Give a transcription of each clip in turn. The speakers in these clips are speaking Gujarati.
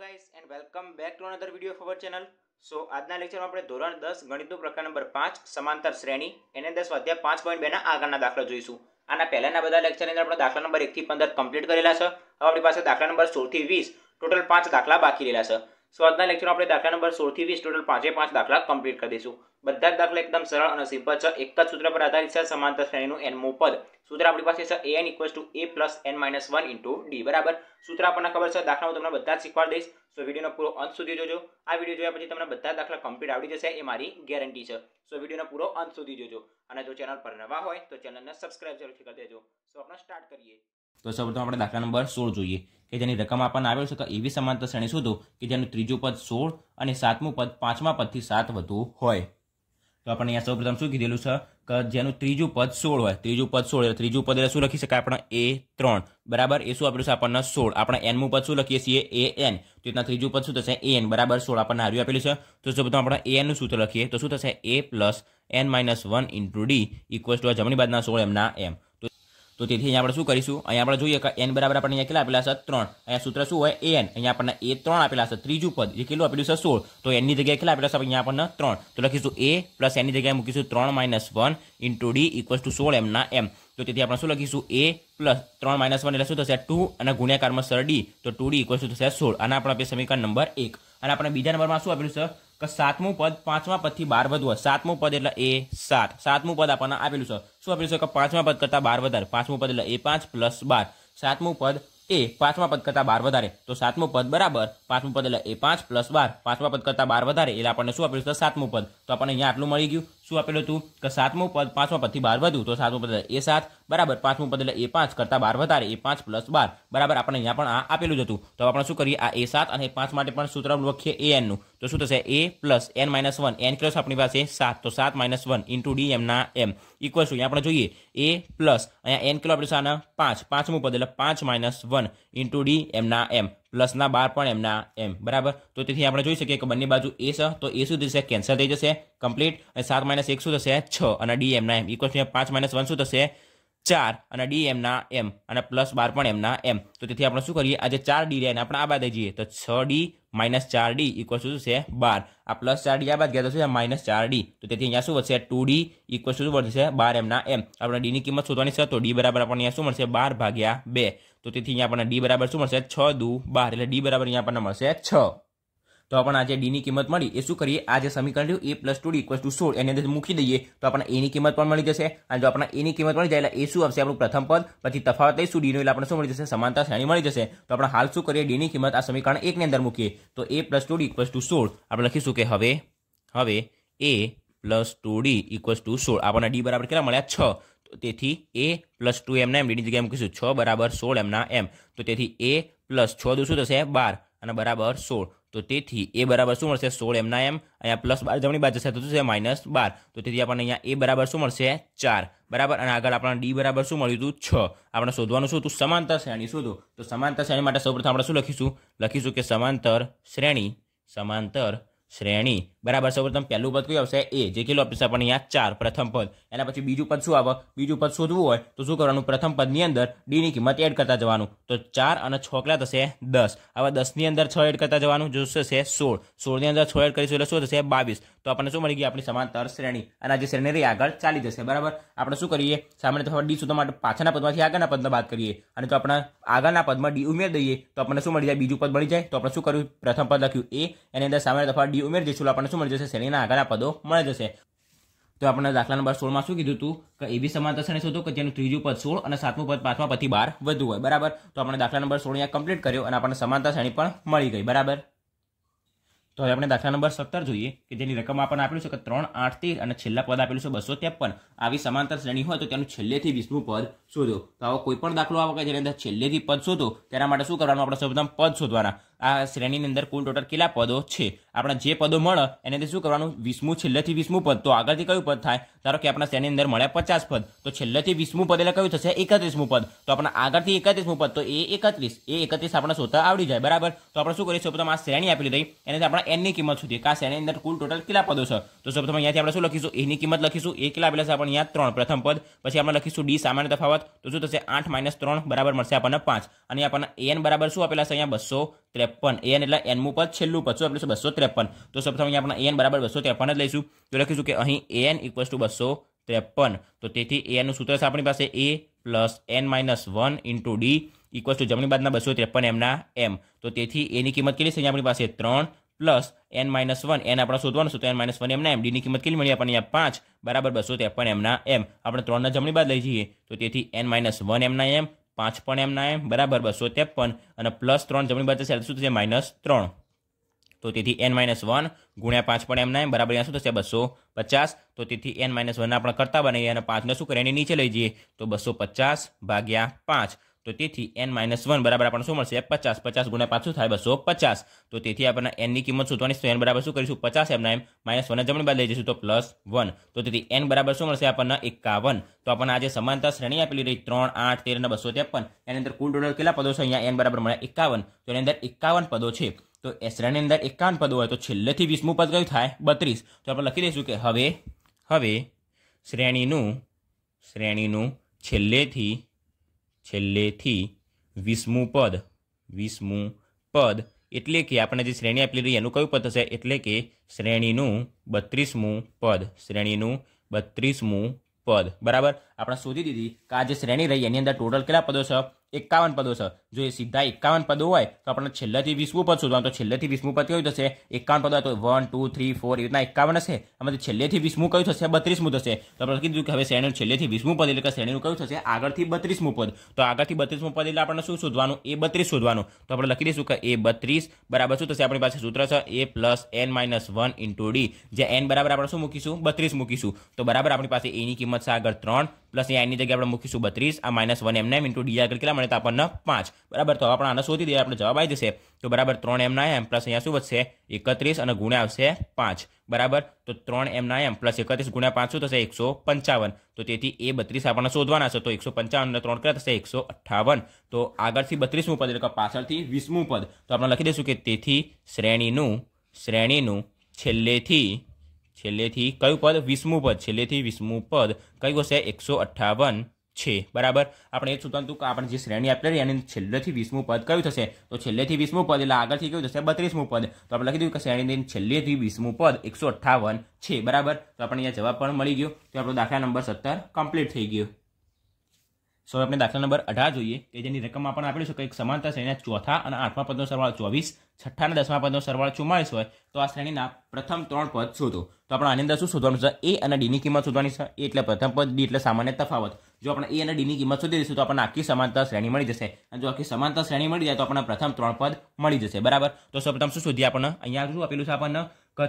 guys and welcome back to another video for channel so આજના લેક્ચરમાં આપણે ધોરણ દસ ગણિતનું પ્રકાર નંબર પાંચ સમાંતર શ્રેણી એને દસ અધ્યાય પાંચ પોઈન્ટ બેના આગળના દાખલા જોઈશું આના પહેલાના બધા લેક્ચરની અંદર આપણે દાખલા નંબર એકથી પંદર કમ્પ્લીટ કરેલા છે હવે આપણી પાસે દાખલા નંબર સોળથી વીસ ટોટલ પાંચ દાખલા બાકી રહેલા છે સો આજના લેક્ચરમાં આપણે દાખલા નંબર સોળથી વીસ ટોટલ પાંચે પાંચ દાખલા કમ્પ્લીટ કરી દઈશું બધા જ દાખલા એકદમ સરળ અને સિમ્પલ છે એક જ સૂત્ર પર આધારિત છે સમાંતર શ્રેણીનું એનમું પદ સૂત્ર આપણી પાસે છે A N equals to A plus N minus one into D બરાબર સૂત્ર આપણને ખબર છે દાખલા હું તમને બધા જ શીખવાડી દઈશ સો વિડીયોનો પૂરો અંત સુધી જોજો આ વિડીયો જોયા પછી તમને બધા દાખલા કમ્પ્લીટ આવડી જશે એ મારી ગેરંટી છે સો વિડીયોનો પૂરો અંત સુધી જોજો અને જો ચેનલ પર નવા હોય તો ચેનલને સબસ્ક્રાઇબ જરૂરથી કરી દેજો સો આપણે સ્ટાર્ટ કરીએ તો સૌપ્રથમ આપણે દાખલા નંબર સોળ જોઈએ કે જેની રકમ આપણને આવેલ છે તો એવી સમાંતર શ્રેણી શોધો કે જેનું ત્રીજું પદ સોળ અને સાતમું પદ પાંચમા પદથી સાત વધુ હોય તો આપણે અહીંયા સૌપ્રથમ શું કીધેલું છે કે જેનું ત્રીજું પદ સોળ હોય ત્રીજું પદ સોળ ત્રીજું પદ એટલે શું લખી શકાય આપણે એ ત્રણ બરાબર એ શું આપેલું છે આપણને સોળ આપણે એનનું પદ શું લખીએ છીએ એ એન તો એના ત્રીજું પદ શું થશે એ એન બરાબર સોળ આપણને આવ્યું આપેલું છે તો સૌ આપણે એ એનનું સૂત્ર લખીએ તો શું થશે એ plus N minus one into D equals two જમણી બાદના સોળ એમના એમ તો તેથી અહીંયા આપણે શું કરીશું અહીંયા આપણે જોઈએ કે એન બરાબર આપણને અહીંયા કેટલા આપેલા છે ત્રણ અહીંયા સૂત્ર શું હોય એન અહીંયા આપણને એ ત્રણ આપેલા છે ત્રીજું પદ એ કેટલું આપેલું છે સોળ તો એનની જગ્યાએ કેટલા આપેલા છે અહીંયા આપણને ત્રણ તો લખીશું એ પ્લસ એની જગ્યાએ મૂકીશું ત્રણ minus one into D equals two સોળ એમના એમ તો તેથી આપણે શું લખીશું એ પ્લસ ત્રણ માઇનસ વન એટલે શું થશે ટુ અને ગુણ્યાકારમાં સર ડી તો ટુ ડી ઇક્વલ્સ ટુ થશે સોળ અને આપણે આપીએ સમીકરણ નંબર એક અને આપણે બીજા નંબરમાં શું આપેલું છે કે સાતમું પદ પાંચમા પદથી બાર વધુ સાતમું પદ એટલે એ સાત સાતમું પદ આપણને આપેલું છે શું આપેલું છે કે પાંચમા પદ કરતાં બાર વધારે પાંચમું પદ એટલે એ પાંચ પ્લસ બાર સાતમું પદ એ પાંચમા પદ કરતાં બાર વધારે તો સાતમું પદ બરાબર પાંચમું પદ એટલે એ પાંચ પ્લસ બાર પાંચમા પદ કરતાં બાર વધારે એટલે આપણને શું આપેલું છે સાતમું પદ તો આપણને અહીંયા આટલું મળી ગયું શું આપેલું હતું કે સાતમું પદ પાંચમા પદથી બાર વધ્યું તો સાતમું પદ એ સાત બરાબર પાંચમું પદ એટલે એ પાંચ કરતાં બાર વધારે એ પાંચ પ્લસ બાર બરાબર આપણે અહીંયા પણ આ આપેલું જ હતું તો આપણે શું કરીએ આ એ સાત અને પાંચ માટે પણ સૂત્ર લખીએ એ એનનું તો શું થશે એ plus N minus one n plus આપણી પાસે સાત તો સાત માઇનસ વન ઇન્ટુ ડી એમના એમ ઇક્વલ શું અહીંયા આપણે જોઈએ એ પ્લસ અહીંયા એન કિલો આપણે પાંચ પાંચમું પદ એટલે પાંચ માઇનસ વન ઇન્ટુ ડી એમના એમ પ્લસના બાર પણ એમના એમ બરાબર તો તેથી આપણે જોઈ શકીએ કે બંને બાજુ એ છે તો એ શું થશે કેન્સલ થઈ જશે કમ્પ્લીટ અને સાત માઇનસ એક શું થશે છ અને ડી એમના એમ ઇક્વલ પાંચ માઇનસ વન શું થશે ચાર અને ડી એમના એમ અને પ્લસ બાર પણ એમના એમ તો તેથી આપણે શું કરીએ આજે ચાર ડી રહ્યા આપણે આ બાદ જઈએ તો છ ડી માઇનસ ચાર ડી ઇક્વલ શું છે બાર આ પ્લસ ચાર ડી આ બાદ ગયા તો શું માઇનસ ચાર ડી તો તેથી અહીંયા શું વધશે ટુ ડી ઇક્વલ શું વધશે બાર એમના એમ આપણે ડીની કિંમત શોધવાની છે તો ડી બરાબર આપણને અહીંયા શું મળશે બાર ભાગ્યા બે તો તેથી અહીંયા આપણને ડી બરાબર શું મળશે છ દુ બાર એટલે ડી બરાબર અહીંયા આપણને મળશે છ તો આપણને આજે ડીની કિંમત મળી એ શું કરીએ આ જે સમીકરણ રહ્યું a plus two d equal two સોળ એની અંદર મૂકી દઈએ તો આપણને એની કિંમત પણ મળી જશે અને જો આપણને એની કિંમત મળી જાય એટલે એ શું આવશે આપણું પ્રથમ પદ પછી તફાવત શું ડીનો એટલે આપણે શું મળી જશે સમાનતા શ્રેણી મળી જશે તો આપણે હાલ શું કરીએ ડીની કિંમત આ સમીકરણ એકની અંદર મૂકીએ તો a plus two d equal two સોળ આપણે લખીશું કે હવે હવે a plus two d equal two સોળ આપણને ડી બરાબર કેટલા મળ્યા છ તો તેથી એ પ્લસ ટુ એમના એમ ડીની જગ્યાએ મૂકીશું છ બરાબર સોળ એમના એમ તો તેથી એ પ્લસ છ દુ શું થશે બાર અને બરાબર સોળ તો તેથી એ બરાબર શું મળશે સોળ એમના એમ અહીંયા પ્લસ બાર જમણી બાજુ જશે તો શું છે માઇનસ બાર તો તેથી આપણને અહીંયા એ બરાબર શું મળશે ચાર બરાબર અને આગળ આપણને ડી બરાબર શું મળ્યું હતું છ આપણે શોધવાનું શું હતું સમાંતર શ્રેણી શોધો તો સમાંતર શ્રેણી માટે સૌપ્રથમ આપણે શું લખીશું લખીશું કે સમાંતર શ્રેણી સમાંતર શ્રેણી બરાબર સૌ સૌપ્રથમ પહેલું પદ કયું આવશે એ જે કેટલું આપશે આપણને અહીંયા ચાર પ્રથમ પદ એના પછી બીજું પદ શું આવે બીજું પદ શોધવું હોય તો શું કરવાનું પ્રથમ પદની અંદર ડીની કિંમત એડ કરતા જવાનું તો ચાર અને છોકલા થશે દસ હવે દસની અંદર છ એડ કરતા જવાનું જોશે સોળ સોળની અંદર છ એડ કરીશું એટલે શું થશે બાવીસ તો આપણને શું મળી ગઈ આપણી સમાંતર શ્રેણી અને આ શ્રેણી રહી આગળ ચાલી જશે બરાબર આપણે શું કરીએ સામાન્ય તફાવત ડી શોધવા માટે પાછળના પદમાંથી આગળના પદમાં વાત કરીએ અને તો આપણા આગળના પદમાં ડી ઉમેર દઈએ તો આપણને શું મળી જાય બીજું પદ મળી જાય તો આપણે શું કર્યું પ્રથમ પદ લખ્યું એ એની અંદર સામાન્ય તફાવત ડી ડિગ્રી ઉમેરી જઈશું આપણને શું મળી જશે શ્રેણીના આગળના પદો મળી જશે તો આપણને દાખલા નંબર સોળમાં શું કીધું હતું કે એવી સમાંતર શ્રેણી શોધો કે જેનું ત્રીજું પદ સોળ અને સાતમું પદ પાંચમાં પદથી બાર વધુ હોય બરાબર તો આપણે દાખલા નંબર સોળ અહીંયા કમ્પ્લીટ કર્યો અને આપણને સમાંતર શ્રેણી પણ મળી ગઈ બરાબર તો હવે આપણે દાખલા નંબર સત્તર જોઈએ કે જેની રકમ આપણને આપેલું છે કે ત્રણ આઠ તેર અને છેલ્લા પદ આપેલું છે બસો ત્રેપન આવી સમાંતર શ્રેણી હોય તો તેનું છેલ્લેથી વીસમું પદ શોધો તો આવો કોઈ પણ દાખલો આવો કે જેની અંદર છેલ્લેથી પદ શોધો તેના માટે શું કરવાનું આપણે સૌપ્રથમ પદ શોધવાના આ શ્રેણીની અંદર કુલ ટોટલ કેટલા પદો છે આપણા જે પદો મળે એનાથી શું કરવાનું વીસમું છેલ્લેથી વીસમું પદ તો આગળથી કયું પદ થાય ધારો કે આપણા શ્રેણીની અંદર મળ્યા પચાસ પદ તો છેલ્લેથી વીસમું પદ એટલે કયું થશે એકત્રીસમું પદ તો આપણે આગળથી એકત્રીસમું પદ તો એ એકત્રીસ એ એકત્રીસ આપણે શોધતા આવડી જાય બરાબર તો આપણે શું કરીએ સૌપ્રથમ આ શ્રેણી આપી રહી એનાથી આપણે એનની કિંમત શોધીએ કે આ શ્રેણીની અંદર કુલ ટોટલ કેટલા પદો છે તો સૌપ્રથમ અહીંયાથી આપણે શું લખીશું એની કિંમત લખીશું એ કેટલા આપેલા છે આપણે અહીંયા ત્રણ પ્રથમ પદ પછી આપણે લખીશું ડી સામાન્ય તફાવત તો શું થશે આઠ માઇનસ ત્રણ બરાબર મળશે આપણને પાંચ અને આપણને એન બરાબર શું આપેલા છે અહીંયા બસો ત્રેપન એન એટલે એનમું પદ છેલ્લું પદ શું આપણે બસો ત્રેપન તો સૌપ્રથમ અહીંયા આપણે એન બરાબર બસો ત્રેપન જ લઈશું તો લખીશું કે અહીં એન ઇક્વલ્સ ટુ બસો ત્રેપન તો તેથી એનું સૂત્ર છે આપણી પાસે a plus N minus one into D equals two જમણી બાદના બસો ત્રેપન એમના એમ તો તેથી એની કિંમત કેટલી છે અહીંયા આપણી પાસે ત્રણ plus N minus one n આપણે શોધવાનું છે તો એન માઇનસ વન એમના એમ ડીની કિંમત કેટલી મળી આપણને અહીંયા પાંચ બરાબર બસો ત્રેપન એમના એમ આપણે ત્રણના જમણી બાદ લઈ જઈએ તો તેથી એન માઇનસ વન એમના એમ પાંચ પણ એમના એમ બરાબર બસો ત્રેપન અને પ્લસ ત્રણ જમણી બાજુ છે શું થશે માઇનસ ત્રણ તો તેથી એન માઇનસ વન ગુણ્યા પાંચ પણ એમના એમ બરાબર શું થશે બસો પચાસ તો તેથી એન માઇનસ વનના આપણે કરતા બનાવીએ અને પાંચને શું કરીએ એની નીચે લઈ જઈએ તો બસો પચાસ ભાગ્યા પાંચ તો તેથી એન માઇનસ વન બરાબર આપણને શું મળશે પચાસ પચાસ ગુણ્યા પાછું થાય બસો પચાસ તો તેથી આપણને એનની કિંમત શોધવાની તો એન બરાબર શું કરીશું પચાસ એમના એમ માઇનસ વનને જમણી બાદ લઈ જઈશું તો પ્લસ વન તો તેથી એન બરાબર શું મળશે આપણને એકાવન તો આપણને આજે સમાનતા શ્રેણી આપેલી રહી ત્રણ આઠ તેર અને બસો ત્રેપન એની અંદર કુલ ટોટલ કેટલા પદો છે અહીંયા એન બરાબર મળ્યા એકાવન તો એની અંદર એકાવન પદો છે તો એ શ્રેણીની અંદર એકાવન પદો હોય તો છેલ્લેથી વીસમું પદ કયું થાય બત્રીસ તો આપણે લખી દઈશું કે હવે હવે શ્રેણીનું શ્રેણીનું છેલ્લેથી છેલ્લેથી વીસમું પદ વીસમું પદ એટલે કે આપણે જે શ્રેણી આપેલી રહી એનું કયું પદ થશે એટલે કે શ્રેણીનું બત્રીસમું પદ શ્રેણીનું બત્રીસમું પદ બરાબર આપણે શોધી દીધી કે આ જે શ્રેણી રહી એની અંદર ટોટલ કેટલા પદો છે એકાવન પદો છે જો એ સીધા એકાવન પદો હોય તો આપણને છેલ્લેથી વીસમું પદ શોધવાનું તો છેલ્લેથી વીસમું પદ કયું થશે એકાવન પદ તો વન ટુ થ્રી ફોર એવી રીતના એકાવન હશે આમાંથી છેલ્લેથી વીસમું કયું થશે બત્રીસમું થશે તો આપણે કીધું કે હવે શ્રેણીનું છેલ્લેથી વીસમું પદ એટલે કે શ્રેણીનું કયું થશે આગળથી બત્રીસમું પદ તો આગળથી બત્રીસમું પદ એટલે આપણને શું શોધવાનું એ બત્રીસ શોધવાનું તો આપણે લખી દઈશું કે એ બત્રીસ બરાબર શું થશે આપણી પાસે સૂત્ર છે a plus N minus one into d જે એન બરાબર આપણે શું મૂકીશું બત્રીસ મૂકીશું તો બરાબર આપણી પાસે એની કિંમત છે આગળ ત્રણ પ્લસ અહીંયા એની જગ્યાએ આપણે મૂકીશું બત્રીસ આ માઇનસ વન એમના એમ ઇન્ટુ ડી આગળ કેટલા મળે તો આપણને પાંચ બરાબર તો આપણે આને શોધી દઈએ આપણે જવાબ આવી જશે તો બરાબર ત્રણ એમના એમ પ્લસ અહીંયા શું વધશે એકત્રીસ અને ગુણ્યા આવશે પાંચ બરાબર તો ત્રણ એમના એમ પ્લસ એકત્રીસ ગુણ્યા પાંચ શું થશે એકસો પંચાવન તો તેથી એ બત્રીસ આપણને શોધવાના છે તો એકસો પંચાવન અને ત્રણ કર્યા થશે એકસો અઠ્ઠાવન તો આગળથી બત્રીસમું પદ એટલે પાછળથી વીસમું પદ તો આપણે લખી દઈશું કે તેથી શ્રેણીનું શ્રેણીનું છેલ્લેથી છેલ્લેથી કયું પદ વિસ્મુ પદ છેલ્લેથી વિસ્મુ પદ કયું હશે એકસો અઠ્ઠાવન છે બરાબર આપણે એ કે આપણે જે શ્રેણી આપેલી રહી એની છેલ્લેથી વીસમું પદ કયું થશે તો છેલ્લેથી વીસમું પદ એટલે આગળથી કયું થશે બત્રીસમું પદ તો આપણે લખી દીધું કે શ્રેણીની છેલ્લેથી વીસમું પદ એકસો અઠ્ઠાવન છે બરાબર તો આપણે અહીંયા જવાબ પણ મળી ગયો તો આપણો દાખલા નંબર સત્તર કમ્પ્લીટ થઈ ગયો સો આપણે દાખલા નંબર અઢાર જોઈએ કે જેની રકમમાં પણ આપેલું છે એક સમાંતર શ્રેણીના ચોથા અને આઠમા પદનો સરવાળો ચોવીસ છઠ્ઠા અને દસમા પદનો સરવાળો ચુમ્માળીસ હોય તો આ શ્રેણીના પ્રથમ ત્રણ પદ શોધો તો આપણે આની અંદર શું શોધવાનું છે એ અને ડીની કિંમત શોધવાની છે એ એટલે પ્રથમ પદ ડી એટલે સામાન્ય તફાવત જો આપણે એ અને ડીની કિંમત શોધી દઈશું તો આપણને આખી સમાંતર શ્રેણી મળી જશે અને જો આખી સમાંતર શ્રેણી મળી જાય તો આપણને પ્રથમ ત્રણ પદ મળી જશે બરાબર તો સૌપ્રથમ શું શોધીએ આપણને અહીંયા શું આપેલું છે આપણને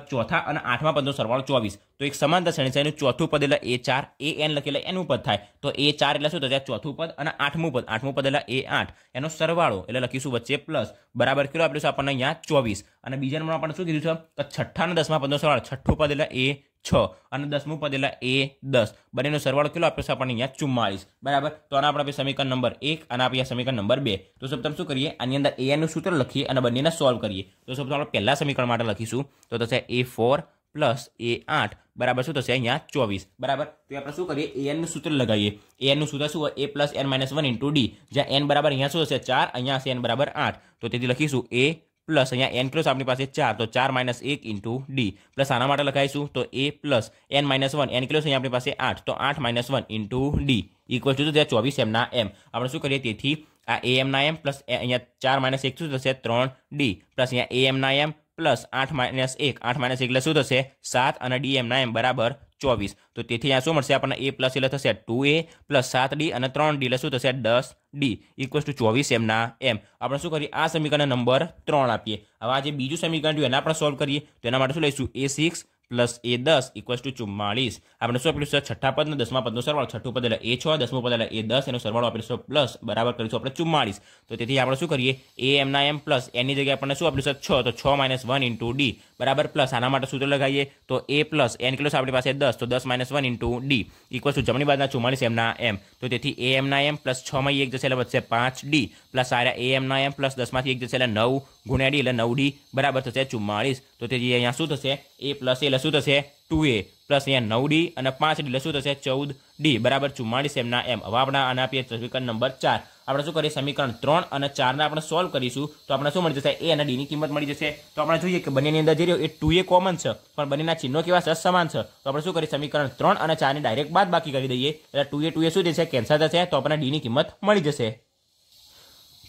ચોથા અને આઠમા પદનો સરવાળો ચોવીસ તો એક સમાંતર શ્રેણી છે એનું ચોથું પદ એટલે એ ચાર એ એન લખેલા એનું પદ થાય તો એ ચાર એટલે શું થશે ચોથું પદ અને આઠમું પદ આઠમું પદ એટલે એ આઠ એનો સરવાળો એટલે લખીશું વચ્ચે પ્લસ બરાબર કેટલું આપ્યું છે આપણને અહીંયા ચોવીસ અને બીજા નંબરમાં આપણે શું કીધું છે કે છઠ્ઠા અને દસમા પદનો સરવાળો છઠ્ઠું પદ એટલે એ છ અને દસમું પદ એટલે એ દસ બંનેનો સરવાળો કેટલો આપ્યો છે આપણને અહીંયા ચુમ્માળીસ બરાબર તો આના આપણે સમીકરણ નંબર એક અને આપણે સમીકરણ નંબર બે તો સપ્તમ શું કરીએ આની અંદર એનું સૂત્ર લખીએ અને બંનેના સોલ્વ કરીએ તો સપ્તમ આપણે પહેલા સમીકરણ માટે લખીશું તો થશે એ ફોર પ્લસ એ આઠ બરાબર શું થશે અહીંયા ચોવીસ બરાબર તો આપણે શું કરીએ એનનું સૂત્ર લગાવીએ એનનું સૂત્ર શું હોય a plus N minus one into d જ્યાં એન બરાબર અહીંયા શું હશે ચાર અહીંયા હશે એન બરાબર આઠ તો તેથી લખીશું એ પ્લસ અહીંયા એન ક્રોસ આપણી પાસે ચાર તો ચાર માઇનસ એક ઇન્ટુ ડી પ્લસ આના માટે લખાઈશું તો a plus N minus one n cross અહીંયા આપણી પાસે આઠ તો આઠ minus one into d equal two ત્યાં ચોવીસ એમના એમ આપણે શું કરીએ તેથી આ એ એમના એમ પ્લસ અહીંયા ચાર માઇનસ એક શું થશે ત્રણ ડી પ્લસ અહીંયા એ એમના એમ પ્લસ આઠ માઇનસ એક આઠ માઇનસ એક એકલે શું થશે સાત અને ડી એમના એમ બરાબર ચોવીસ તો તેથી અહીંયા શું મળશે આપણને એ પ્લસ એટલે થશે ટુ એ પ્લસ સાત ડી અને ત્રણ ડી એટલે શું થશે દસ ડી ઇક્વલ્સ ટુ ચોવીસ એમના એમ આપણે શું કરીએ આ સમીકરણને નંબર ત્રણ આપીએ હવે આ જે બીજું સમીકરણ જોયું એને આપણે સોલ્વ કરીએ તો એના માટે શું લઈશું એ સિક્સ પ્લસ એ દસ ઇક્વલ્સ ટુ ચુમ્માળીસ આપણે શું આપ્યું છઠ્ઠા પદ દસમા પદનો સરવાળો છઠ્ઠું પદ એટલે એ છ દસમું પદ એટલે એ દસ એનો સરવાળો આપણે શું પ્લસ બરાબર કરીશું આપણે ચુમ્માળીસ તો તેથી આપણે શું કરીએ એ એમના એમ પ્લસ એની જગ્યાએ આપણને શું આપ્યું છ તો છ માઇનસ વન ઇન્ટુ ડી બરાબર પ્લસ આના માટે સૂત્ર લગાવીએ તો એ પ્લસ એન કેટલો આપણી પાસે દસ તો દસ minus one into d equal two જમણી બાજુના ચુમ્માલીસ એમના એમ તો તેથી એ એમના એમ પ્લસ છમાં એક જશે એટલે વધશે પાંચ ડી પ્લસ આ એ એમના એમ પ્લસ દસમાંથી એક જશે એટલે નવ ગુણ્યા ડી એટલે નવ ડી બરાબર થશે ચુમ્માળીસ તો તેથી અહીંયા શું થશે એ પ્લસ એ એટલે શું થશે ટુ એ પ્લસ અહીંયા નવ ડી અને પાંચ ડી એટલે શું થશે ચૌદ ડી બરાબર ચુમ્માળીસ એમના એમ હવે આપણે આના આપીએ સમીકરણ નંબર ચાર આપણે શું કરીએ સમીકરણ ત્રણ અને ચારના આપણે સોલ્વ કરીશું તો આપણે શું મળી જશે એ અને ડીની કિંમત મળી જશે તો આપણે જોઈએ કે બંનેની અંદર જે રહ્યો એ ટુ એ કોમન છે પણ બંનેના ચિહ્નો કેવા છે સમાન છે તો આપણે શું કરીએ સમીકરણ ત્રણ અને ચારની ડાયરેક્ટ બાદ બાકી કરી દઈએ એટલે ટુ એ ટુ એ શું થશે કેન્સલ થશે તો આપણને ડીની કિંમત મળી જશે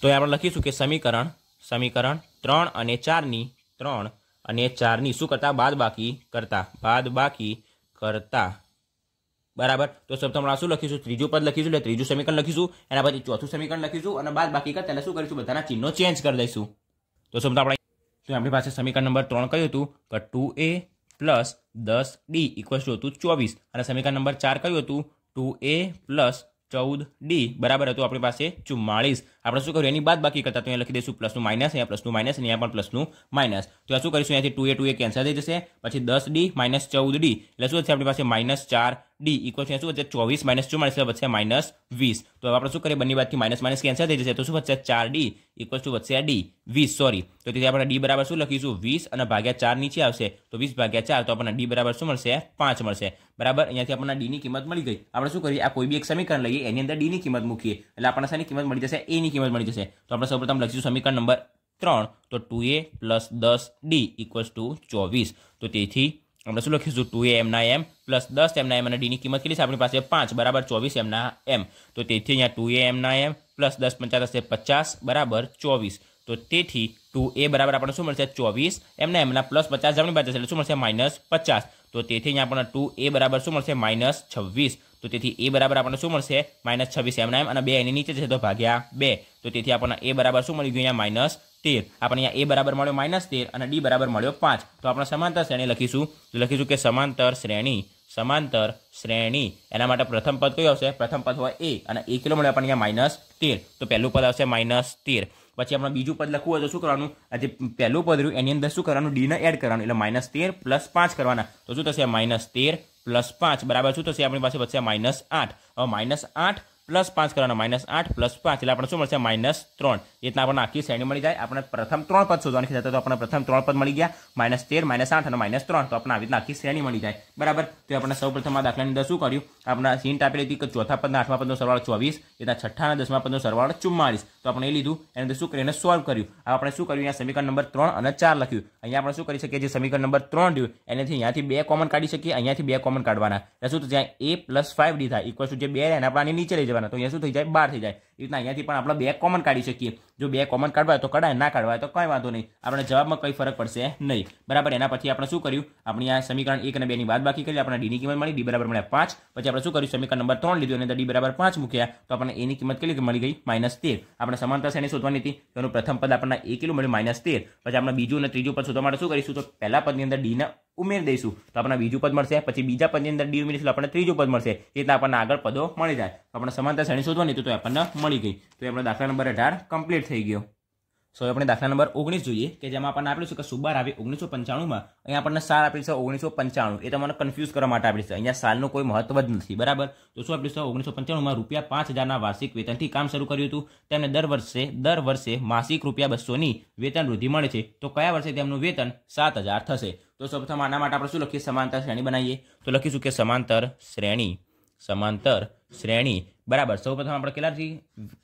તો એ આપણે લખીશું કે સમીકરણ સમીકરણ ત્રણ અને ચારની ત્રણ અને ચારની શું કરતા બાદ બાકી કરતા બાદ બાકી કરતા બરાબર તો સૌ હમણાં શું લખીશું ત્રીજું પદ લખીશું એટલે ત્રીજું સમીકરણ લખીશું એના પછી ચોથું સમીકરણ લખીશું અને બાદ બાકી કરતા એટલે શું કરીશું બધાના ચિહ્નો ચેન્જ કરી દઈશું તો સૌ આપણે શું આપણી પાસે સમીકરણ નંબર ત્રણ કયું હતું કે ટુ એ પ્લસ દસ ડી ઇક્વલ્સ હતું ચોવીસ અને સમીકરણ નંબર ચાર કયું હતું ટુ એ પ્લસ ચૌદ ડી બરાબર હતું આપણી પાસે ચુમ્માળીસ આપણો શું કરી એની બાદ બાકી કરતા તો અહીં લખી દેશું પ્લસ નું માઈનસ અહીંયા પ્લસ નું માઈનસ અહીંયા પણ પ્લસ નું માઈનસ તો આ શું કરીશું અહીંથી 2a 2a કેન્સલ થઈ જશે પછી 10d - 14d એટલે શું થઈ આપણી પાસે -4d = શું એટલે 24 - 44 એટલે બચે -20 તો આપણે શું કરી બની બાદ થી માઈનસ માઈનસ કેન્સલ થઈ જશે તો શું બચે 4d = એટલે બચે d 20 સોરી તો તેથી આપણે d બરાબર શું લખીશું 20 અને ભાગ્યા 4 નીચે આવશે તો 20 ભાગ્યા 4 તો આપણને d બરાબર શું મળશે 5 મળશે બરાબર અહીંયાથી આપણને d ની કિંમત મળી ગઈ આપણે શું કરી આ કોઈ ભી એક સમીકરણ લઈ એની અંદર d ની કિંમત મૂકીએ એટલે આપણને સાની કિંમત મળી જશે a इक्वल મળી dese તો આપણો સૌપ્રથમ લક્ષી સમીકરણ નંબર 3 તો 2a + 10d = 24 તો તેથી આપણે શું લખ્યું જો 2a m - m + 10 m - m ને d ની કિંમત કરી દીધી છે આપણી પાસે 5 = 24 m તો તેથી અહીંયા 2a m - m + 10 5 * 50 = 24 તો તેથી 2a બરાબર આપણને શું મળ છે 24 m - m + 50 જમણી બાજુ છે એટલે શું મળ છે -50 તો તેથી અહીંયા આપણો 2a બરાબર શું મળ છે -26 તો તેથી એ બરાબર આપણને શું મળશે માઇનસ છવ્વીસ એમના એમ અને બે એની નીચે છે તો ભાગ્યા બે તો તેથી આપણને એ બરાબર શું મળી ગયું અહીંયા માઇનસ તેર આપણને અહીંયા એ બરાબર મળ્યો માઇનસ તેર અને ડી બરાબર મળ્યો પાંચ તો આપણે સમાંતર શ્રેણી લખીશું તો લખીશું કે સમાંતર શ્રેણી સમાંતર શ્રેણી એના માટે પ્રથમ પદ કયું આવશે પ્રથમ પદ હોય એ અને એ કિલો મળ્યો આપણને અહીંયા માઇનસ તેર તો પહેલું પદ આવશે માઇનસ તેર પછી આપણે બીજું પદ લખવું હોય તો શું કરવાનું આજે પહેલું પદ રહ્યું એની અંદર શું કરવાનું ડીને એડ કરવાનું એટલે માઇનસ તેર પ્લસ પાંચ કરવાના તો શું થશે માઇનસ તેર પ્લસ પાંચ બરાબર શું થશે આપણી પાસે વધશે માઇનસ આઠ હવે માઇનસ આઠ +5 કરના -8 +5 એટલે આપણને શું મળશે -3 એટના આપણે આખી શ્રેણી મળી જાય આપણે પ્રથમ 3 પદ શોધવાની કહેતા તો આપણે પ્રથમ 3 પદ મળી ગયા -13 -8 અને -3 તો આપણને આ વિદ્યાખી શ્રેણી મળી જાય બરાબર તો આપણે સૌપ્રથમ આ દાખલાને દસું કર્યું આપના સીન આપેલી હતી કે ચોથા પદનો આઠમા પદનો સરવાળો 24 એટના છઠ્ઠાના દસમા પદનો સરવાળો 44 તો આપણે એ લીધું અને શું કર્યું એને સોલ્વ કર્યું હવે આપણે શું કર્યું અહીં સમીકરણ નંબર 3 અને 4 લખ્યું અહીં આપણે શું કરી શકીએ કે જે સમીકરણ નંબર 3 નું એનેથી અહીંથી બે કોમન કાઢી શકીએ અહીંથી બે કોમનાડવાના તો શું તો જ્યાં a + 5d થાય = જે બે એના આપણે નીચે લઈ જઈએ là tôi nhớ xuống thư giãn ba thì này રીતના અહીંયાથી પણ આપણે બે કોમન કાઢી શકીએ જો બે કોમન કાઢવા તો કઢાય ના કાઢવા તો કંઈ વાંધો નહીં આપણે જવાબમાં કંઈ ફરક પડશે નહીં બરાબર એના પછી આપણે શું કર્યું આપણી આ સમીકરણ એક અને બેની બાદ બાકી કરી આપણે ડીની કિંમત મળી ડી બરાબર મળે પાંચ પછી આપણે શું કર્યું સમીકરણ નંબર ત્રણ લીધું અને ડી બરાબર પાંચ મૂક્યા તો આપણને એની કિંમત કેટલી મળી ગઈ માઇનસ તેર આપણે સમાંતર શ્રેણી શોધવાની હતી તેનું પ્રથમ પદ આપણને એ કિલો મળ્યું માઇનસ તેર પછી આપણે બીજું અને ત્રીજું પદ શોધવા માટે શું કરીશું તો પહેલા પદની અંદર ડીના ઉમેરી દઈશું તો આપણને બીજું પદ મળશે પછી બીજા પદની અંદર ડી ઉમેરીશું આપણને ત્રીજું પદ મળશે એટલે આપણને આગળ પદો મળી જાય આપણે સમાંતર શ્રેણી શોધવાની તો આપણને મળી મળી ગઈ તો એ આપણો દાખલા નંબર અઢાર કમ્પ્લીટ થઈ ગયો સો આપણે દાખલા નંબર ઓગણીસ જોઈએ કે જેમાં આપણને આપેલું છે કે સુબાર આવી ઓગણીસો પંચાણુંમાં અહીંયા આપણને સાલ આપેલી છે ઓગણીસો પંચાણું એ તમને કન્ફ્યુઝ કરવા માટે આપેલી છે અહીંયા સાલનું કોઈ મહત્વ જ નથી બરાબર તો શું આપેલું છે ઓગણીસો પંચાણુંમાં રૂપિયા પાંચ હજારના વાર્ષિક વેતનથી કામ શરૂ કર્યું હતું તેમને દર વર્ષે દર વર્ષે માસિક રૂપિયા બસોની વેતન વૃદ્ધિ મળે છે તો કયા વર્ષે તેમનું વેતન સાત હજાર થશે તો સૌપ્રથમ આના માટે આપણે શું લખીએ સમાંતર શ્રેણી બનાવીએ તો લખીશું કે સમાંતર શ્રેણી સમાંતર શ્રેણી બરાબર સૌ પ્રથમ આપણે કેટલાથી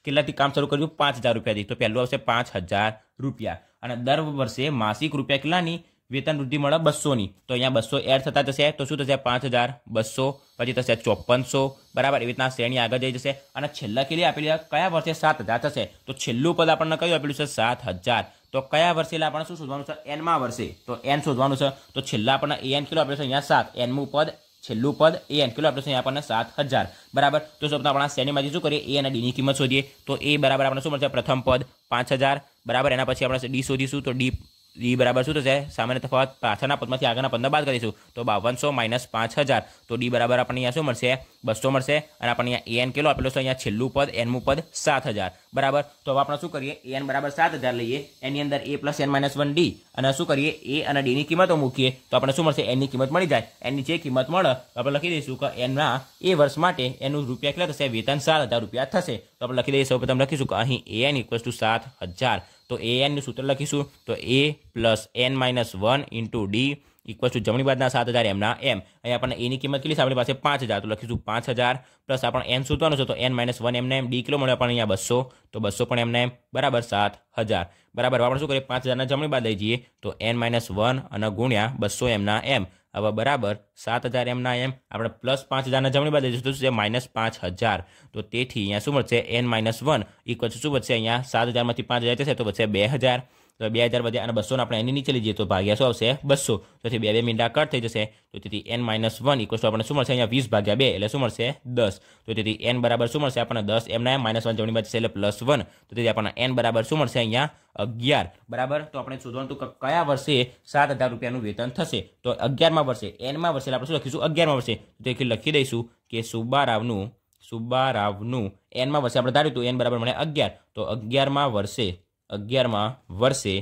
કેટલાથી કામ શરૂ કર્યું પાંચ હજાર રૂપિયાથી તો પહેલું આવશે પાંચ હજાર રૂપિયા અને દર વર્ષે માસિક રૂપિયા કેટલાની વેતન વૃદ્ધિ મળે બસોની તો અહીંયા બસો એડ થતા જશે તો શું થશે પાંચ હજાર બસો પછી થશે ચોપનસો બરાબર એવી રીતના શ્રેણી આગળ જઈ જશે અને છેલ્લા કેટલી આપેલી કયા વર્ષે સાત હજાર થશે તો છેલ્લું પદ આપણને કયું આપેલું છે સાત હજાર તો કયા વર્ષે આપણે શું શોધવાનું છે એનમાં વર્ષે તો એન શોધવાનું છે તો છેલ્લા આપણને એન કેટલું આપેલું છે અહીંયા સાત એનમું પદ છેલ્લું પદ એ એન કેટલું આપણે આપણને સાત હજાર બરાબર તો સૌ આપણા શ્રેણીમાંથી શું કરીએ એ અને ડીની કિંમત શોધીએ તો એ બરાબર આપણે શું મળશે પ્રથમ પદ પાંચ હજાર બરાબર એના પછી આપણે ડી શોધીશું તો ડી ડી બરાબર શું થશે સામાન્ય તફાવત પાછળના પદમાંથી આગળના પદના બાદ કરીશું તો બાવનસો માઇનસ પાંચ હજાર તો ડી બરાબર આપણને અહીંયા શું મળશે બસો મળશે અને આપણને અહીંયા એન કેટલો આપેલો છે અહીંયા છેલ્લું પદ એનમું પદ સાત હજાર બરાબર તો હવે આપણે શું કરીએ એ એન બરાબર સાત હજાર લઈએ એની અંદર a plus N minus one d અને શું કરીએ એ અને ડીની કિંમતો મૂકીએ તો આપણે શું મળશે એનની કિંમત મળી જાય એની જે કિંમત મળે તો આપણે લખી દઈશું કે એના એ વર્ષ માટે એનું રૂપિયા કેટલા થશે વેતન સાત હજાર રૂપિયા થશે તો આપણે લખી દઈએ સૌ પ્રથમ લખીશું કે અહીં એન ઇક્વલ્સ ટુ સાત હજાર તો એ એનનું સૂત્ર લખીશું તો a plus N minus one into d equal two જમણી બાદના સાત હજાર એમના એમ અહીં આપણને એની કિંમત કેટલી છે આપણી પાસે પાંચ હજાર તો લખીશું પાંચ હજાર પ્લસ આપણે એન શોધવાનું છે તો એન માઇનસ વન એમને એમ ડી કિલો મળ્યો પણ અહીંયા બસો તો બસો પણ એમને એમ બરાબર સાત હજાર બરાબર આપણે શું કરીએ પાંચ હજારના જમણી બાદ લઈ જઈએ તો એન માઇનસ વન અને ગુણ્યા બસો એમના એમ હવે બરાબર સાત હજાર એમના એમ આપણે પ્લસ પાંચ હજારના જમણી બાજુ જઈશું છે માઇનસ પાંચ હજાર તો તેથી અહીંયા શું મળશે એન માઇનસ વન ઇક્વલ શું વધશે અહીંયા સાત હજારમાંથી પાંચ હજાર જશે તો વધશે બે હજાર તો બે હજાર વધ્યા અને બસોને આપણે એની નીચે લઈ જઈએ તો ભાગ્યા શું આવશે બસો તેથી બે બે મીંડા કટ થઈ જશે તો તેથી એન માઇનસ વન ઇક્વસ આપણને શું મળશે અહીંયા વીસ ભાગ્યા બે એટલે શું મળશે દસ તો તેથી એન બરાબર શું મળશે આપણને દસ એમના એમ માઇનસ વન જમણી બાજુ એટલે પ્લસ વન તો તેથી આપણને એન બરાબર શું મળશે અહીંયા અગિયાર બરાબર તો આપણે શોધવાનું હતું કયા વર્ષે સાત હજાર રૂપિયાનું વેતન થશે તો અગિયારમાં વર્ષે એનમાં વર્ષે આપણે શું લખીશું અગિયારમાં વર્ષે તો લખી દઈશું કે સુબારાવનું સુબારાવનું એનમાં વર્ષે આપણે ધાર્યું હતું એન બરાબર મને અગિયાર તો અગિયારમાં વર્ષે અગિયારમાં વર્ષે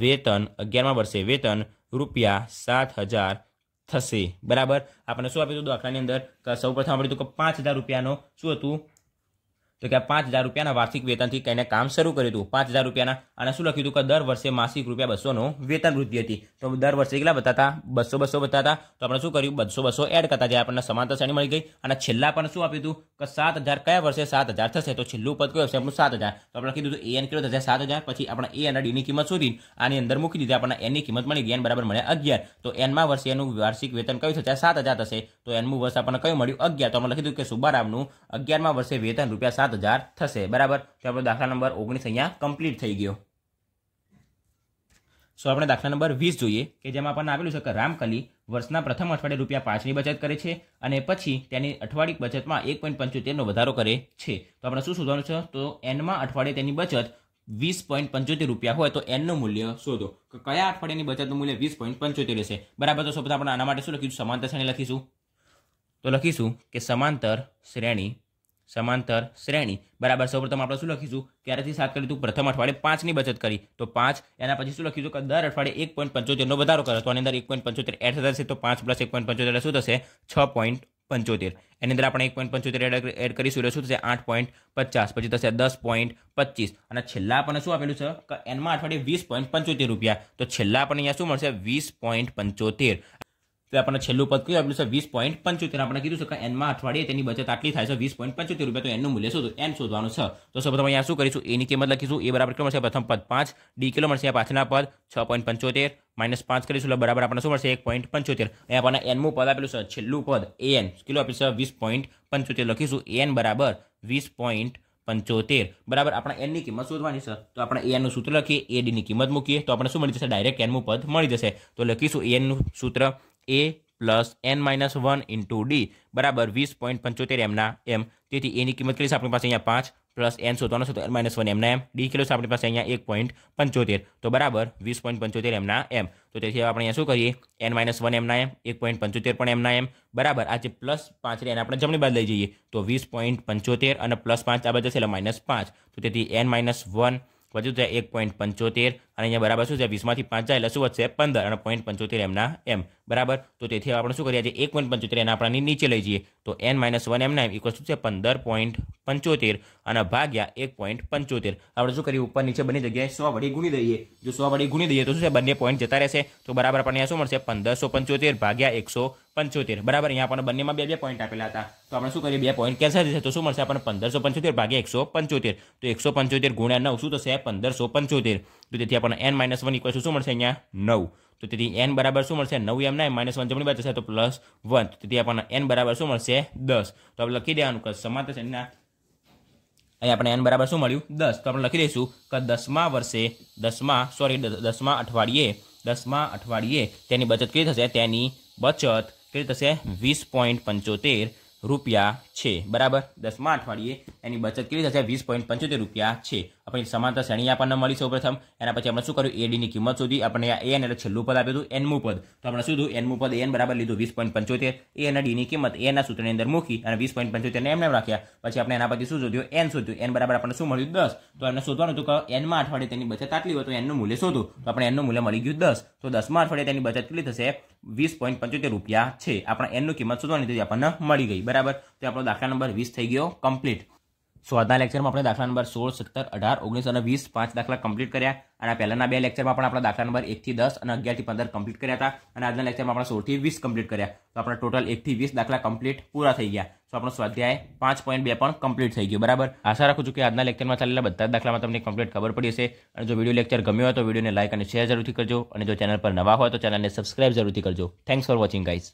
વેતન અગિયારમાં વર્ષે વેતન રૂપિયા સાત હજાર થશે બરાબર આપણે શું આપ્યું હતું દાખલાની અંદર સૌપ્રથમ આપણે હતું કે પાંચ હજાર રૂપિયાનો શું હતું તો કે પાંચ હજાર રૂપિયાના વાર્ષિક વેતનથી કઈને કામ શરૂ કર્યું હતું પાંચ હજાર રૂપિયાના અને શું લખ્યું હતું કે દર વર્ષે માસિક રૂપિયા બસોનું વેતન વૃદ્ધિ હતી તો દર વર્ષે કેટલા બતાતા બસો બસો બતાતા તો આપણે શું કર્યું બસો બસો એડ કરતા જે આપણને સમાંતર શ્રેણી મળી ગઈ અને છેલ્લા પણ શું આપ્યું હતું કે સાત હજાર કયા વર્ષે સાત હજાર થશે તો છેલ્લું પદ કયું હશે આપણું સાત હજાર તો આપણે કીધું હતું એ એન કેટલું થશે સાત હજાર પછી આપણે એ અને ડીની કિંમત શોધી આની અંદર મૂકી દીધી આપણને એનની કિંમત મળી ગઈ એન બરાબર મળે અગિયાર તો એનમાં વર્ષે એનું વાર્ષિક વેતન કયું થશે સાત હજાર થશે તો એનું વર્ષ આપણને કયું મળ્યું અગિયાર તો આપણે લખી દીધું કે સુબારામનું અગિયારમાં વર્ષે વેતન રૂપિયા સાત હજાર થશે બરાબર તો આપણો દાખલા નંબર ઓગણીસ અહીંયા કમ્પ્લીટ થઈ ગયો સો આપણે દાખલા નંબર વીસ જોઈએ કે જેમાં આપણને આપેલું છે કે રામકલી વર્ષના પ્રથમ અઠવાડિયે રૂપિયા પાંચની બચત કરે છે અને પછી તેની અઠવાડિક બચતમાં એક પોઈન્ટ પંચોતેરનો વધારો કરે છે તો આપણે શું શોધવાનું છે તો એનમાં અઠવાડિયે તેની બચત વીસ પોઈન્ટ પંચોતેર રૂપિયા હોય તો એનનું મૂલ્ય શોધો કે કયા અઠવાડિયાની બચતનું મૂલ્ય વીસ પોઈન્ટ પંચોતેર હશે બરાબર તો સૌ આપણે આના માટે શું લખીશું સમાંતર શ્રેણી લખીશું તો લખીશું કે સમાંતર શ્રેણી સમાંતર શ્રેણી બરાબર સૌપ્રથમ આપણે શું લખીશું ક્યારેથી સાત કરી તું પ્રથમ અઠવાડિયે પાંચની બચત કરી તો પાંચ એના પછી શું લખીશું કે દર અઠવાડિયે એક પોઈન્ટ પંચોતેરનો વધારો કરો તો આની અંદર એક પોઈન્ટ પંચોતેર એડ થશે તો પાંચ પ્લસ એક પોઈન્ટ પંચોતેર શું થશે છ પોઈન્ટ પંચોતેર એની અંદર આપણે એક પોઈન્ટ પંચોતેર એડ એડ કરીશું એટલે શું થશે આઠ પોઈન્ટ પચાસ પછી થશે દસ પોઈન્ટ પચીસ અને છેલ્લા આપણને શું આપેલું છે કે એનમાં અઠવાડિયે વીસ પોઈન્ટ પંચોતેર રૂપિયા તો છેલ્લા આપણને અહીંયા શું મળશે વીસ પોઈન્ટ પંચોતેર તો આપણને છેલ્લું પદ કયું આપ્યું છે વીસ પોઈન્ટ પંચોતેર આપણે કીધું છે કે એનમાં અઠવાડિયે તેની બચત આટલી થાય છે વીસ પોઈન્ટ પંચોતેર રૂપિયા તો એનું મૂલ્ય શોધું એન શોધવાનું છે તો સૌ પ્રથમ અહીંયા શું કરીશું એની કિંમત લખીશું એ બરાબર કેટલું મળશે પ્રથમ પદ પાંચ ડી કિલો મળશે પાછળના પદ છ પોઈન્ટ પંચોતેર માઇનસ પાંચ કરીશું એટલે બરાબર આપણને શું મળશે એક પોઈન્ટ પંચોતેર અહીંયા આપણને એનમું પદ આપેલું છે છેલ્લું પદ એ એન કિલો આપેલું છે વીસ પોઈન્ટ પંચોતેર લખીશું એન બરાબર વીસ પોઈન્ટ પંચોતેર બરાબર આપણે એનની કિંમત શોધવાની સર તો આપણે એનનું સૂત્ર લખીએ એ ડીની કિંમત મૂકીએ તો આપણે શું મળી જશે ડાયરેક્ટ એનનું પદ મળી જશે તો લખીશું એનનું સૂત્ર a plus N minus one into D બરાબર વીસ પોઈન્ટ પંચોતેર એમના એમ તેથી એની કિંમત કેટલી છે આપણી પાસે અહીંયા પાંચ પ્લસ એન શોધવાનો છે તો એન માઇનસ વન એમના એમ ડી કિલો છે આપણી પાસે અહીંયા એક પોઈન્ટ પંચોતેર તો બરાબર વીસ પોઈન્ટ પંચોતેર એમના એમ તો તેથી હવે આપણે અહીંયા શું કરીએ એન માઇનસ વન એમના એમ એક પોઈન્ટ પંચોતેર પણ એમના એમ બરાબર આ જે પ્લસ પાંચ રે એને આપણે જમણી બાજુ લઈ જઈએ તો વીસ પોઈન્ટ પંચોતેર અને પ્લસ પાંચ આ બાજુ છે એટલે માઇનસ પાંચ તો તેથી એન માઇનસ વન વધ્યું છે એક પોઈન્ટ પંચોતેર અને અહીંયા બરાબર શું છે વીસમાંથી પાંચ જાય એટલે શું વધશે પંદર અને પોઈન્ટ પંચોતેર એમના એમ બરાબર તો તેથી આપણે શું કરીએ છીએ એક પોઈન્ટ પંચોતેર એના આપણાની નીચે લઈ જઈએ તો એન માઇનસ વન એમના એમ ઇક્વલ શું છે પંદર પોઈન્ટ પંચોતેર અને ભાગ્યા એક પોઈન્ટ પંચોતેર આપણે શું કરીએ ઉપર નીચે બંને જગ્યાએ સો વડી ગુણી દઈએ જો સો વડી ગુણી દઈએ તો શું છે બંને પોઈન્ટ જતા રહેશે તો બરાબર આપણને અહીંયા શું મળશે પંદરસો પંચોતેર ભાગ્યા એકસો પંચોતેર બરાબર અહીંયા આપણને બંનેમાં બે બે પોઈન્ટ આપેલા હતા તો આપણે શું કરીએ બે પોઈન્ટ કેન્સલ થશે તો શું મળશે આપણને પંદરસો પંચોતેર ભાગે એકસો પંચોતેર તો એકસો પંચોતેર ગુણ્યા નવ શું થશે પંદરસો પંચોતેર તો તેથી આપણને એન માઇનસ વન ઇક્વલ શું મળશે અહીંયા નવ તો તેથી એન બરાબર શું મળશે નવ એમ ના માઇનસ વન જમણી બાજુ થશે તો પ્લસ વન તેથી આપણને એન બરાબર શું મળશે દસ તો આપણે લખી દેવાનું કે સમાન થશે એના અહીં આપણે એન બરાબર શું મળ્યું દસ તો આપણે લખી દઈશું કે દસમા વર્ષે દસમા સોરી દસમા અઠવાડિયે દસમા અઠવાડિયે તેની બચત કેવી થશે તેની બચત કેટલી થશે વીસ પોઈન્ટ પંચોતેર રૂપિયા છે બરાબર દસમાં અઠવાડિયે એની બચત કેટલી થશે વીસ પોઈન્ટ પંચોતેર રૂપિયા છે આપણી સમાંતર શ્રેણી આપણને મળી સૌ પ્રથમ એના પછી આપણે શું કર્યું એડીની કિંમત શોધી આપણે આ એન એટલે છેલ્લું પદ આપ્યું હતું એનમું પદ તો આપણે શું થયું એનમું પદ એન બરાબર લીધું વીસ પોઈન્ટ પંચોતેર એ અને ડીની કિંમત એના સૂત્રની અંદર મૂકી અને વીસ પોઈન્ટ પંચોતેરને એમને રાખ્યા પછી આપણે એના પછી શું શોધ્યું એન શોધ્યું એન બરાબર આપણને શું મળ્યું દસ તો એમને શોધવાનું હતું કે એનમાં અઠવાડિયે તેની બચત આટલી હોય તો એનનું મૂલ્ય શોધું તો આપણે એનનું મૂલ્ય મળી ગયું દસ તો દસમાં અઠવાડિયે તેની બચત કેટલી થશે વીસ પોઈન્ટ પંચોતેર રૂપિયા છે આપણે એનનું કિંમત શોધવાની હતી આપણને મળી ગઈ બરાબર તો આપણો દાખલા નંબર વીસ થઈ ગયો કમ્પ્લીટ સો આજના લેક્ચરમાં આપણે દાખલા નંબર સોળ સત્તર અઢાર ઓગણીસ અને વીસ પાંચ દાખલા કમ્પ્લીટ કર્યા અને પહેલાના બે લેક્ચરમાં પણ આપણા દાખલા નંબર એકથી દસ અને અગિયારથી પંદર કમ્પ્લીટ કર્યા હતા અને આજના લેક્ચરમાં આપણે સોળથી વીસ કમ્પ્લીટ કર્યા તો આપણે ટોટલ એકથી વીસ દાખલા કમ્પ્લીટ પૂરા થઈ ગયા તો આપણો સ્વાધ્યાય પાંચ પોઈન્ટ બે પણ કમ્પ્લીટ થઈ ગયું બરાબર આશા રાખું છું કે આજના લેક્ચરમાં ચાલેલા બધા દાખલામાં તમને કમ્પ્લીટ ખબર પડી હશે અને જો વિડીયો લેક્ચર ગમ્યો હોય તો વિડીયોને લાઇક અને શેર જરૂરથી કરજો અને જો ચેનલ પર નવા હોય તો ચેનલને સબસ્ક્રાઇબ જરૂરથી કરજો થેન્ક્સ ફોર વોચિંગ ગાઈઝ